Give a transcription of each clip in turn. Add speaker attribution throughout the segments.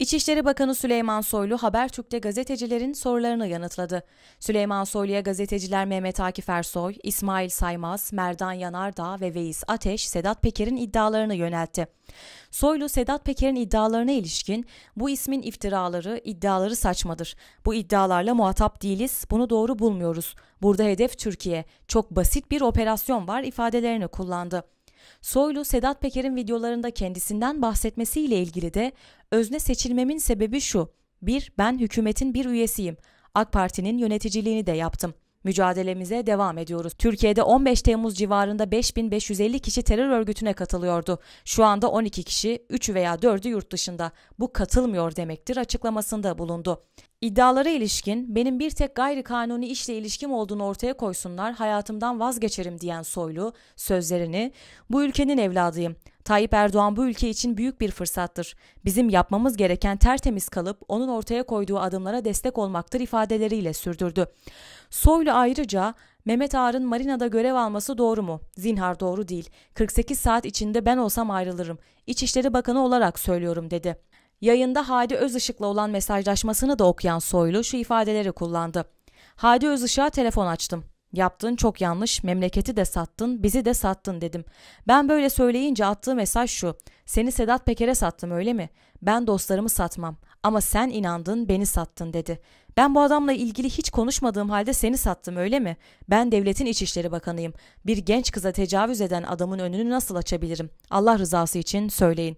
Speaker 1: İçişleri Bakanı Süleyman Soylu Habertürk'te gazetecilerin sorularını yanıtladı. Süleyman Soylu'ya gazeteciler Mehmet Akif Ersoy, İsmail Saymaz, Merdan Yanardağ ve Veys Ateş Sedat Peker'in iddialarını yöneltti. Soylu Sedat Peker'in iddialarına ilişkin bu ismin iftiraları, iddiaları saçmadır. Bu iddialarla muhatap değiliz, bunu doğru bulmuyoruz. Burada hedef Türkiye. Çok basit bir operasyon var ifadelerini kullandı. Soylu, Sedat Peker'in videolarında kendisinden bahsetmesiyle ilgili de özne seçilmemin sebebi şu. Bir, ben hükümetin bir üyesiyim. AK Parti'nin yöneticiliğini de yaptım. Mücadelemize devam ediyoruz. Türkiye'de 15 Temmuz civarında 5550 kişi terör örgütüne katılıyordu. Şu anda 12 kişi, 3 veya 4'ü yurt dışında. Bu katılmıyor demektir açıklamasında bulundu. İddialara ilişkin benim bir tek gayri kanuni işle ilişkim olduğunu ortaya koysunlar hayatımdan vazgeçerim diyen Soylu sözlerini bu ülkenin evladıyım. Tayyip Erdoğan bu ülke için büyük bir fırsattır. Bizim yapmamız gereken tertemiz kalıp onun ortaya koyduğu adımlara destek olmaktır ifadeleriyle sürdürdü. Soylu ayrıca Mehmet Ağar'ın marinada görev alması doğru mu? Zinhar doğru değil. 48 saat içinde ben olsam ayrılırım. İçişleri Bakanı olarak söylüyorum dedi. Yayında Hadi Özışık'la olan mesajlaşmasını da okuyan Soylu şu ifadeleri kullandı. Hadi Özışık'a telefon açtım. Yaptığın çok yanlış, memleketi de sattın, bizi de sattın dedim. Ben böyle söyleyince attığı mesaj şu. Seni Sedat Peker'e sattım öyle mi? Ben dostlarımı satmam. Ama sen inandın, beni sattın dedi. Ben bu adamla ilgili hiç konuşmadığım halde seni sattım öyle mi? Ben devletin İçişleri Bakanıyım. Bir genç kıza tecavüz eden adamın önünü nasıl açabilirim? Allah rızası için söyleyin.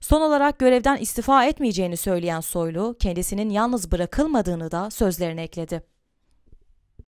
Speaker 1: Son olarak görevden istifa etmeyeceğini söyleyen Soylu, kendisinin yalnız bırakılmadığını da sözlerine ekledi.